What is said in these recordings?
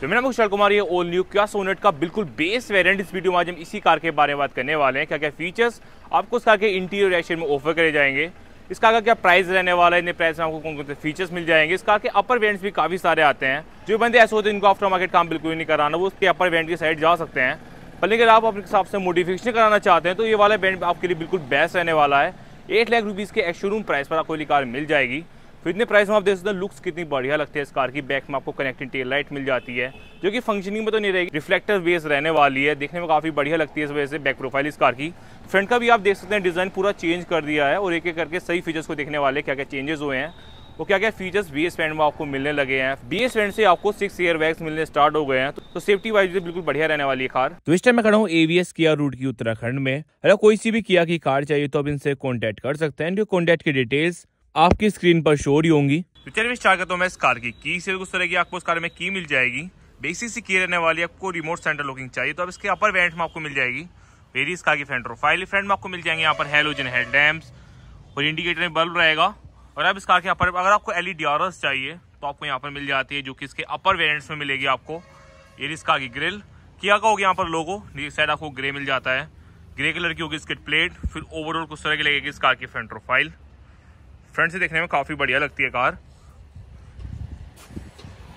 तो मेरा कुशल कुमार ये ओल न्यू क्या सोनेट का बिल्कुल बेस वेरिएंट इस वीडियो में आज हम इसी कार के बारे में बात करने वाले हैं क्या क्या फीचर्स आपको इस कार के इंटीरियर एक्शन में ऑफर करे जाएंगे इस कार का क्या प्राइस रहने वाला है इन प्राइस में आपको कौन कौन से फीचर्स मिल जाएंगे इस कार के अपर वेरियंट्स भी काफ़ी सारे आते हैं जो बंदे ऐसे होते हैं इनको आफ्टर मार्केट काम बिल्कुल ही नहीं कराना वो उसके अपर वेरियंट की साइड जा सकते हैं पर लेकिन आप अपने हिसाब से मोडिफिकेशन कराना चाहते हैं तो ये वाला बैंड आपके लिए बिल्कुल बेस्ट रहने वाला है एट लाख रुपीज़ के एक्शोरूम प्राइस पर आपको ये कार मिल जाएगी तो इतने प्राइस में आप देख सकते हैं लुक्स कितनी बढ़िया लगती है इस कार की बैक में आपको कनेक्टिंग टेल लाइट मिल जाती है जो कि फंक्शनिंग में तो नहीं रहेगी रिफ्लेक्टर बेस रहने वाली है देखने में काफ़ी बढ़िया लगती है इस वजह से बैक प्रोफाइल इस कार की फ्रंट का भी आप देख सकते हैं डिज़ाइन पूरा चेंज कर दिया है और एक एक करके सही फीचर्स को देखने वाले क्या क्या चेंजेस हुए हैं वो क्या क्या फीचर्स बी एस में आपको मिलने लगे हैं बी एस से आपको सिक्स ईयर बैग्स मिलने स्टार्ट हो गए हैं तो सेफ्टी तो वाइज भी बिल्कुल बढ़िया रहने वाली है कार तो इस टाइम मैं खड़ा हूँ एवीएस किया रूट की उत्तराखंड में अगर कोई सी भी किया की कार चाहिए तो आप इनसे कॉन्टेक्ट कर सकते हैं इनके कॉन्टेक्ट की डिटेल्स आपकी स्क्रीन पर शोर ही होंगी तो चलिए इस कार करता हूँ मैं इस कार की की से उस तरह की आपको इस कार में की मिल जाएगी बेसिक सी की रहने वाली आपको रिमोट सेंटर लुकिंग चाहिए तो अब इसके अपर वेंट में आपको मिल जाएगी वेरी इस कार की फ्रंट प्रोफाइल फ्रंट में आपको मिल जाएंगे यहाँ पर हेलोजन हेड डैम्स और इंडिकेटर में बल्ब रहेगा और अब इस कार के अपर अगर आपको एल ई चाहिए तो आपको यहाँ पर मिल जाती है जो कि इसके अपर वेरियंट्स में मिलेगी आपको ये इस कार की ग्रिल किया का होगी यहाँ पर लोगो साइड आपको ग्रे मिल जाता है ग्रे कलर की होगी स्किट प्लेट फिर ओवरऑल कुछ तरह की लगेगी इस कार की फ्रंट प्रोफाइल फ्रंट से देखने में काफ़ी बढ़िया लगती है कार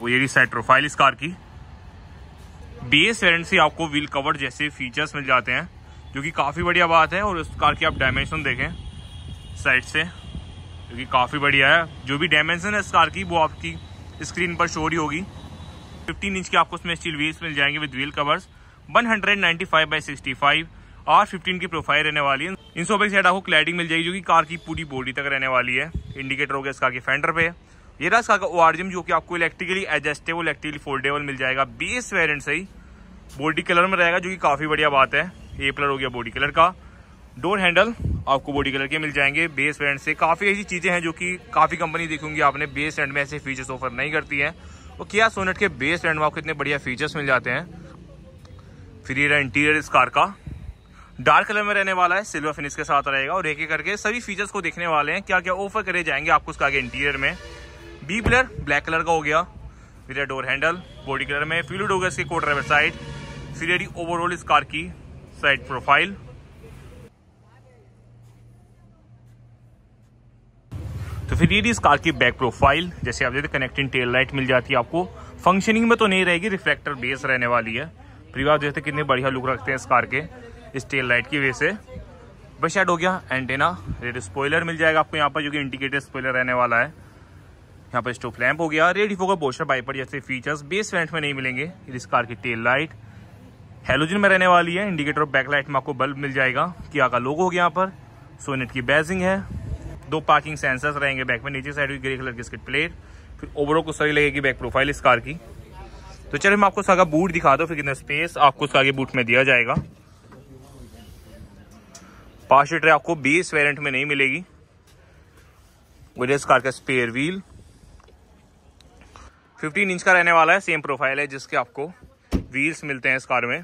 वो ये साइड प्रोफाइल इस कार की बी एस वेरेंट से आपको व्हील कवर जैसे फीचर्स मिल जाते हैं जो कि काफ़ी बढ़िया बात है और उस कार की आप डायमेंशन देखें साइड से जो कि काफ़ी बढ़िया है जो भी डायमेंशन है इस कार की वो आपकी स्क्रीन पर शोर ही होगी 15 इंच की आपको उसमें स्टील व्हील्स मिल जाएंगे with wheel covers 195 hundred ninety five by sixty five R fifteen की प्रोफाइल रहने वाली है इन सौ से आपको क्लैडिंग मिल जाएगी जो कि कार की पूरी बॉडी तक रहने वाली है इंडिकेटर हो गया इसका के फेंडर पे ये रहा इसका का आर जो कि आपको इलेक्ट्रिकली एडजस्टेबल इलेक्ट्रिकली फोल्डेबल मिल जाएगा बेस वेरियंट सही बॉडी कलर में रहेगा जो कि काफ़ी बढ़िया बात है ए प्लर हो गया बॉडी कलर का डोर हैंडल आपको बॉडी कलर के मिल जाएंगे बेस वेरियंट से काफ़ी ऐसी चीज़ें हैं जो कि काफ़ी कंपनी देखूंगी आपने बेस वेरियंट में ऐसे फीचर्स ऑफर नहीं करती है और किया सोनेट के बेस वेरियंट में आपको इतने बढ़िया फीचर्स मिल जाते हैं फ्री रहा इंटीरियर इस कार का डार्क कलर में रहने वाला है सिल्वर फिनिश के साथ रहेगा और एक एक करके सभी फीचर्स को देखने वाले हैं क्या क्या ऑफर करे जाएंगे आपको उसका आगे इंटीरियर में बी पिलर ब्लैक कलर का हो गया फिर डोर हैंडल बॉडी कलर में फ्लूड हो गया इसके को ड्राइवर साइड फिर ओवरऑल इस कार की साइड प्रोफाइल तो फिर ये इस कार की बैक प्रोफाइल जैसे आप देखते कनेक्टिंग टेल लाइट मिल जाती है आपको फंक्शनिंग में तो नहीं रहेगी रिफ्लेक्टर बेस रहने वाली है फिर आप देखते कितने बढ़िया लुक रखते हैं इस कार के इस टेल लाइट की वजह से बस शेड हो गया एंटेना रेड स्पॉइलर मिल जाएगा आपको यहाँ पर जो कि इंडिकेटर स्पॉइलर रहने वाला है यहाँ पर स्टोव लैम्प हो गया रेड फोकर बोशर बाइपर जैसे फीचर्स बेस वेंट में नहीं मिलेंगे इस कार की टेल लाइट हेलोजिन में रहने वाली है इंडिकेटर और बैकलाइट में आपको बल्ब मिल जाएगा किया का लोगो हो गया यहाँ पर सोनेट की बैजिंग है दो पार्किंग सेंसर्स रहेंगे बैक में नीचे साइड भी ग्रे कलर की स्किट प्लेट फिर ओवरऑल को सही लगेगी बैक प्रोफाइल इस कार की तो चलिए मैं आपको इसका बूट दिखा दो फिर कितना स्पेस आपको उसका आगे बूट में दिया जाएगा पास ट्रे आपको बेस वेरिएंट में नहीं मिलेगी मुझे इस कार का स्पेयर व्हील 15 इंच का रहने वाला है सेम प्रोफाइल है जिसके आपको व्हील्स मिलते हैं इस कार में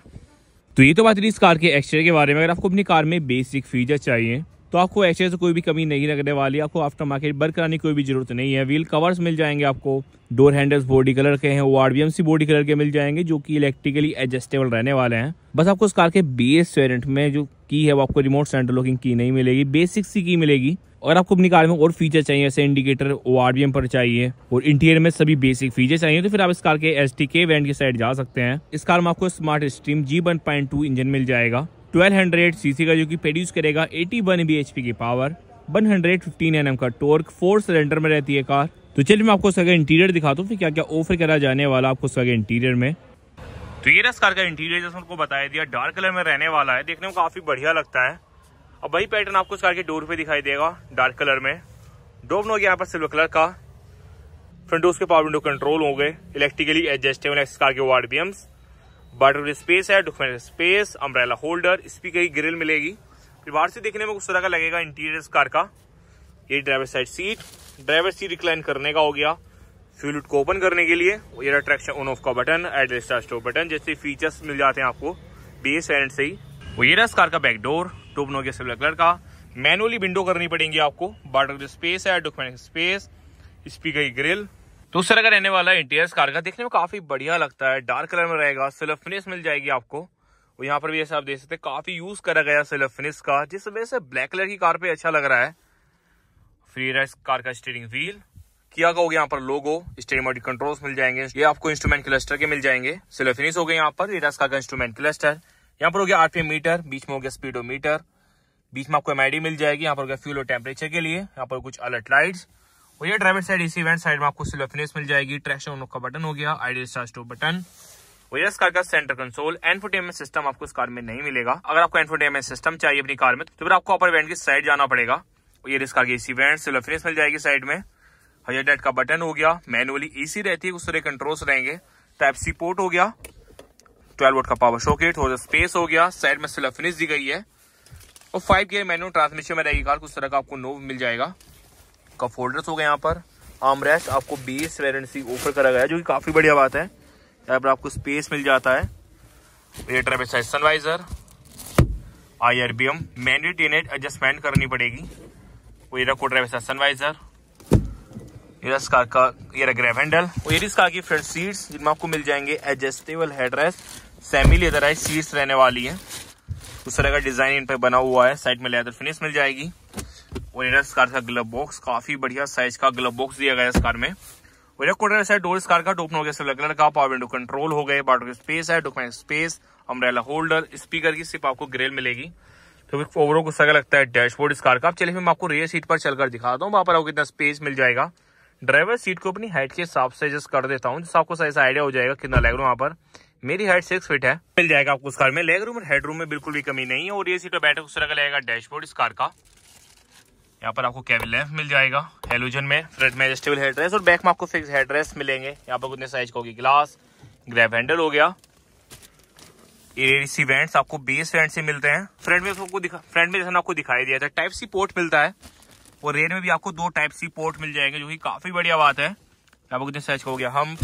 तो ये तो बात रही इस कार के एक्सटीरियर के बारे में अगर आपको अपनी कार में बेसिक फीचर चाहिए तो आपको एक्सटीरियर से कोई भी कमी नहीं लगने वाली आपको आफ्टर मार्केट बर्क कराने की कोई भी जरूरत नहीं है व्हील कवर्स मिल जाएंगे आपको डोर हैंडल्स बॉडी कलर के हैं वो आर बॉडी कलर के मिल जाएंगे जो कि इलेक्ट्रिकली एडजस्टेबल रहने वाले हैं बस आपको इस कार के बेस वेरियंट में जो की है वो आपको रिमोट सेंटर लॉकिंग की नहीं मिलेगी बेसिक सी की मिलेगी अगर आपको अपनी कार में और फीचर चाहिए ऐसे इंडिकेटर ओ आर पर चाहिए और इंटीरियर में सभी बेसिक फीचर चाहिए तो फिर आप इस कार के एस टी के वेंट के साइड जा सकते हैं इस कार में आपको smart stream G one point two engine मिल जाएगा 1200 सीसी का जो कि प्रोड्यूस करेगा 81 बीएचपी की पावर 115 एनएम का टॉर्क फोर सिलेंडर में रहती है कार तो चलिए मैं आपको सगे इंटीरियर दिखाता हूँ फिर क्या क्या ऑफर करा जाने वाला आपको सगे इंटीरियर में तो ये रस कार का इंटीरियर जैसे उनको बताया दिया डार्क कलर में रहने वाला है देखने में काफ़ी बढ़िया लगता है अब वही पैटर्न आपको इस कार के डोर पे दिखाई देगा डार्क कलर में डोब हो गया यहाँ पर सिल्वर कलर का फ्रंट उसके पावर विंडो कंट्रोल हो गए इलेक्ट्रिकली एडजस्टेबल इस कार के वार्ड बी एम्स बाटर स्पेस है document space umbrella holder speaker की ग्रिल मिलेगी फिर बाहर से देखने में कुछ तरह का लगेगा इंटीरियर इस कार का ये driver side seat driver seat recline करने का हो गया फ्यूल को ओपन करने के लिए ये रहा ट्रैक्शन ऑन ऑफ का बटन एडजस्टर स्टोर बटन जैसे फीचर्स मिल जाते हैं आपको बेस वेरियंट से ही वो ये रहा इस कार का बैक डोर टोपनो के सिल्वर कलर का मैनुअली विंडो करनी पड़ेंगी आपको बाटर स्पेस है डॉक्यूमेंट स्पेस स्पीकर की ग्रिल तो उस तरह का रहने वाला इंटीरियर कार का देखने में काफी बढ़िया लगता है डार्क कलर में रहेगा सिल्वर फिनिश मिल जाएगी आपको और यहाँ पर भी जैसे आप देख सकते हैं काफी यूज करा गया सिल्वर फिनिश का जिस वजह से ब्लैक कलर की कार पे अच्छा लग रहा है फ्री राइस कार का स्टीयरिंग व्हील किया गया यहाँ पर लोगो स्टेमोटिक कंट्रोल्स मिल जाएंगे ये आपको इंस्ट्रूमेंट क्लस्टर के मिल जाएंगे सिलो हो गए यहाँ पर ये का इंस्ट्रूमेंट क्लस्टर यहाँ पर हो गया आरपीएम मीटर बीच में हो गया मीटर बीच में आपको एमआईडी मिल जाएगी यहाँ पर हो गया फ्यूल और टेम्परेचर के लिए यहाँ पर कुछ अलर्ट लाइट्स और ये ड्राइवर साइड इसी इवेंट साइड में आपको सिलो मिल जाएगी ट्रैक्शन का बटन हो गया आईडी स्टार टू बटन और इस कार का सेंटर कंसोल एनफोटेनमेंट सिस्टम आपको इस कार में नहीं मिलेगा अगर आपको एनफोटेनमेंट सिस्टम चाहिए अपनी कार में तो फिर आपको अपर वेंट की साइड जाना पड़ेगा और ये इस कार की इसी वेंट सिलो मिल जाएगी साइड में हजर डेट का बटन हो गया मैनुअली एसी रहती है उस तरह कंट्रोल्स रहेंगे टाइप सी पोर्ट हो गया 12 वोट का पावर शॉकेट गया स्पेस हो गया साइड में सिला फिनिश दी गई है और फाइव गियर मैनुअल ट्रांसमिशन में रहेगी कार उस तरह का आपको नोव मिल जाएगा का फोल्डर्स हो गए यहाँ पर आमरेस्ट आपको बेस वेरेंसी ऑफर करा गया जो कि काफ़ी बढ़िया बात है यहाँ पर आपको स्पेस मिल जाता है size sun visor I R B M मैंडेट एडजस्टमेंट करनी पड़ेगी वो ये रखो ड्राइवर सनवाइजर ये रहा इस कार का ये रहा ग्रैब हैंडल और ये इस कार की फ्रंट सीट्स जिनमें आपको मिल जाएंगे adjustable headrest semi leatherised seats रहने वाली है उस तरह का डिजाइन इन पर बना हुआ है साइड में लेदर फिनिश मिल जाएगी और ये इस कार का ग्लव बॉक्स काफी बढ़िया साइज का ग्लब बॉक्स दिया गया इस कार में और एक कोटर साइड डोर इस कार का टोपन हो गया सिल्वर कलर का पावर विंडो कंट्रोल हो गए बाटर स्पेस है document space umbrella holder speaker की सिर्फ आपको ग्रेल मिलेगी तो ओवरऑल गुस्सा लगता है डैशबोर्ड इस कार का अब चलिए मैं आपको रेयर सीट पर चलकर दिखाता हूँ वहां पर आपको कितना स्पेस मिल जाएगा ड्राइवर सीट को अपनी हाइट के हिसाब से एडजस्ट कर देता हूँ जिससे आपको सही आइडिया हो जाएगा कितना लेग रूम वहाँ पर मेरी हाइट सिक्स फीट है मिल जाएगा आपको उस कार में लेग रूम और हेड रूम में बिल्कुल भी कमी नहीं है और ये सीट पर बैठक उस तरह का लगेगा डैशबोर्ड इस कार का यहाँ पर आपको कैबिन लैंप मिल जाएगा हेलोजन में फ्रंट में एडजस्टेबल हेड रेस्ट और बैक में आपको फिक्स हेड रेस्ट मिलेंगे यहाँ पर कितने साइज का होगी ग्लास ग्रैब हैंडल हो गया एसी वेंट्स आपको बेस वेंट से मिलते हैं फ्रंट में आपको दिखा फ्रंट में जैसा आपको दिखाई दिया था टाइप सी पोर्ट मिलता है और रेड में भी आपको दो टाइप सी पोर्ट मिल जाएंगे जो कि काफ़ी बढ़िया बात है आपको कितने सर्च हो गया हम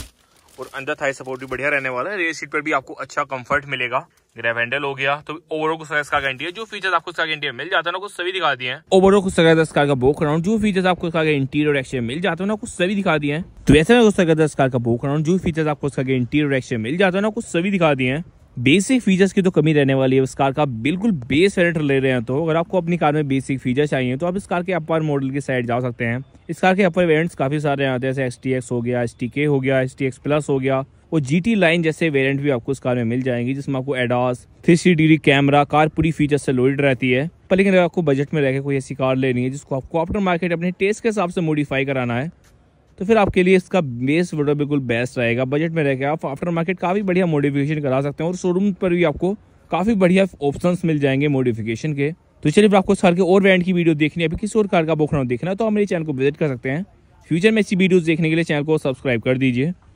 और अंदर थाई सपोर्ट भी बढ़िया रहने वाला है रेड सीट पर भी आपको अच्छा कंफर्ट मिलेगा ग्रैब हैंडल हो गया तो ओवरऑल को इसका गारंटी है जो फीचर्स आपको इसका गारंटी मिल जाता है ना कुछ सभी दिखा दिए हैं ओवरऑल को दस कार का बोक राउंड जो फीचर्स आपको इसका इंटीरियर एक्शन मिल जाता है ना कुछ सभी दिखा दिए हैं तो ऐसे में दस कार का बोक राउंड जो फीचर्स आपको इसका इंटीरियर एक्शन मिल जाता है ना कुछ सभी दिखा दिए हैं बेसिक फीचर्स की तो कमी रहने वाली है इस कार का बिल्कुल बेस वेरियंट ले रहे हैं तो अगर आपको अपनी कार में बेसिक फीचर चाहिए तो आप इस कार के अपर मॉडल की साइड जा सकते हैं इस कार के अपर वेरियंट्स काफ़ी सारे आते हैं जैसे एस टी एक्स हो गया एस टी के हो गया एस टी एक्स प्लस हो गया और जी टी लाइन जैसे वेरियंट भी आपको इस कार में मिल जाएंगे जिसमें आपको ADAS three degree camera car पूरी फीचर से लोडेड रहती है पर लेकिन अगर आपको बजट में रहकर कोई ऐसी कार लेनी है जिसको आपको आफ्टर मार्केट अपने टेस्ट के हिसाब से मॉडिफाई कराना है तो फिर आपके लिए इसका बेस वीडियो बिल्कुल बेस्ट रहेगा बजट में रहकर आप आफ्टर मार्केट काफ़ी बढ़िया मॉडिफिकेशन करा सकते हैं और शोरूम पर भी आपको काफ़ी बढ़िया ऑप्शन मिल जाएंगे मॉडिफिकेशन के तो चलिए फिर आपको इस कार के और ब्रांड की वीडियो देखनी है अभी किसी और कार का बोखना देखना है तो आप मेरे चैनल को विजिट कर सकते हैं फ्यूचर में ऐसी वीडियोज़ देखने के लिए चैनल को सब्सक्राइब कर दीजिए